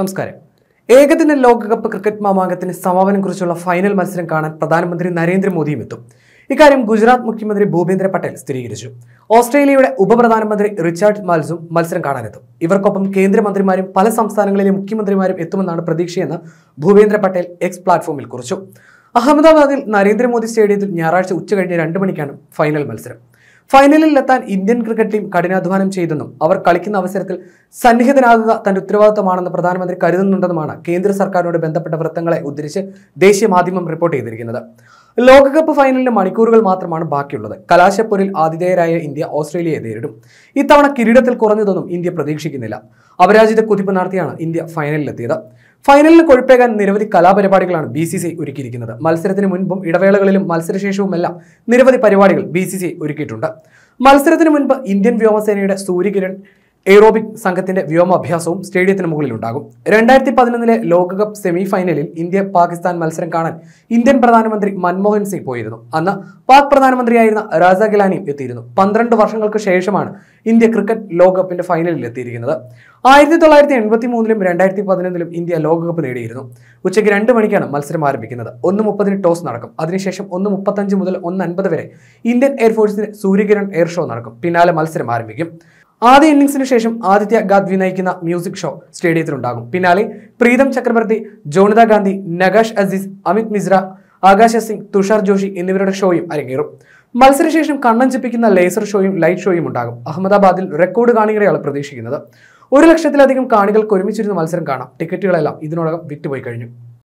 നമസ്കാരം ഏകദിന ലോകകപ്പ് ക്രിക്കറ്റ് മാമാങ്കത്തിന് സമാപനം കുറിച്ചുള്ള ഫൈനൽ മത്സരം കാണാൻ പ്രധാനമന്ത്രി നരേന്ദ്രമോദിയും എത്തും ഇക്കാര്യം ഗുജറാത്ത് മുഖ്യമന്ത്രി ഭൂപേന്ദ്ര പട്ടേൽ സ്ഥിരീകരിച്ചു ഓസ്ട്രേലിയയുടെ ഉപപ്രധാനമന്ത്രി റിച്ചാർഡ് മാൽസും മത്സരം കാണാനെത്തും ഇവർക്കൊപ്പം കേന്ദ്രമന്ത്രിമാരും പല സംസ്ഥാനങ്ങളിലെ മുഖ്യമന്ത്രിമാരും എത്തുമെന്നാണ് പ്രതീക്ഷയെന്ന് ഭൂപേന്ദ്ര പട്ടേൽ എക്സ് പ്ലാറ്റ്ഫോമിൽ കുറിച്ചു അഹമ്മദാബാദിൽ നരേന്ദ്രമോദി സ്റ്റേഡിയത്തിൽ ഞായറാഴ്ച ഉച്ചകഴിഞ്ഞ് രണ്ട് മണിക്കാണ് ഫൈനൽ മത്സരം ഫൈനലിൽ എത്താൻ ഇന്ത്യൻ ക്രിക്കറ്റ് ടീം കഠിനാധ്വാനം ചെയ്തെന്നും അവർ കളിക്കുന്ന അവസരത്തിൽ സന്നിഹിതനാകുക തന്റെ ഉത്തരവാദിത്തമാണെന്ന് പ്രധാനമന്ത്രി കരുതുന്നുണ്ടെന്നുമാണ് കേന്ദ്ര സർക്കാരിനോട് ബന്ധപ്പെട്ട വൃത്തങ്ങളെ ഉദ്ധരിച്ച് ദേശീയ മാധ്യമം റിപ്പോർട്ട് ചെയ്തിരിക്കുന്നത് ലോകകപ്പ് ഫൈനലിന് മണിക്കൂറുകൾ മാത്രമാണ് ബാക്കിയുള്ളത് കലാശപ്പൊരിൽ ആതിഥേയരായ ഇന്ത്യ ഓസ്ട്രേലിയയെ നേരിടും ഇത്തവണ കിരീടത്തിൽ കുറഞ്ഞതൊന്നും ഇന്ത്യ പ്രതീക്ഷിക്കുന്നില്ല അപരാജിത കുതിപ്പ് നടത്തിയാണ് ഇന്ത്യ ഫൈനലിലെത്തിയത് ഫൈനലിൽ കൊഴുപ്പേകാൻ നിരവധി കലാപരിപാടികളാണ് ബി സി സി ഒരുക്കിയിരിക്കുന്നത് മത്സരത്തിന് മുൻപും ഇടവേളകളിലും മത്സരശേഷവുമെല്ലാം നിരവധി പരിപാടികൾ ബി സി സി ഒരുക്കിയിട്ടുണ്ട് മത്സരത്തിന് മുൻപ് ഇന്ത്യൻ വ്യോമസേനയുടെ സൂര്യകിരൺ എയ്റോബിക് സംഘത്തിന്റെ വ്യോമാഭ്യാസവും സ്റ്റേഡിയത്തിന് മുകളിൽ ഉണ്ടാകും രണ്ടായിരത്തി പതിനൊന്നിലെ ലോകകപ്പ് സെമി ഫൈനലിൽ ഇന്ത്യ പാകിസ്ഥാൻ മത്സരം കാണാൻ ഇന്ത്യൻ പ്രധാനമന്ത്രി മൻമോഹൻ സിംഗ് പോയിരുന്നു അന്ന് പാക് പ്രധാനമന്ത്രിയായിരുന്ന രാജ ഗിലാനിയും എത്തിയിരുന്നു പന്ത്രണ്ട് വർഷങ്ങൾക്ക് ശേഷമാണ് ഇന്ത്യ ക്രിക്കറ്റ് ലോകകപ്പിന്റെ ഫൈനലിൽ എത്തിയിരിക്കുന്നത് ആയിരത്തി തൊള്ളായിരത്തി എൺപത്തി മൂന്നിലും രണ്ടായിരത്തി പതിനൊന്നിലും ഇന്ത്യ ലോകകപ്പ് നേടിയിരുന്നു ഉച്ചയ്ക്ക് രണ്ട് മണിക്കാണ് മത്സരം ആരംഭിക്കുന്നത് ഒന്ന് മുപ്പതിന് ടോസ് നടക്കും അതിനുശേഷം ഒന്ന് മുപ്പത്തഞ്ച് മുതൽ ഒന്ന് അൻപത് വരെ ഇന്ത്യൻ എയർഫോഴ്സിന്റെ സൂര്യകിരൺ എയർ ഷോ നടക്കും പിന്നാലെ മത്സരം ആരംഭിക്കും ആദ്യ ഇന്നിംഗ്സിന് ശേഷം ആദിത്യ ഗാദ്വി നയിക്കുന്ന മ്യൂസിക് ഷോ സ്റ്റേഡിയത്തിലുണ്ടാകും പിന്നാലെ പ്രീതം ചക്രവർത്തി ജോണിത ഗാന്ധി നഗാഷ് അസീസ് അമിത് മിശ്ര ആകാശ സിംഗ് തുഷാർ ജോഷി എന്നിവരുടെ ഷോയും അരങ്ങേറും മത്സരശേഷം ചിപ്പിക്കുന്ന ലേസർ ഷോയും ലൈറ്റ് ഷോയും ഉണ്ടാകും അഹമ്മദാബാദിൽ റെക്കോർഡ് കാണികളെയാണ് പ്രതീക്ഷിക്കുന്നത് ഒരു ലക്ഷത്തിലധികം കാണികൾക്ക് ഒരുമിച്ചിരുന്ന് മത്സരം കാണാം ടിക്കറ്റുകളെല്ലാം ഇതിനോടകം വിറ്റുപോയി കഴിഞ്ഞു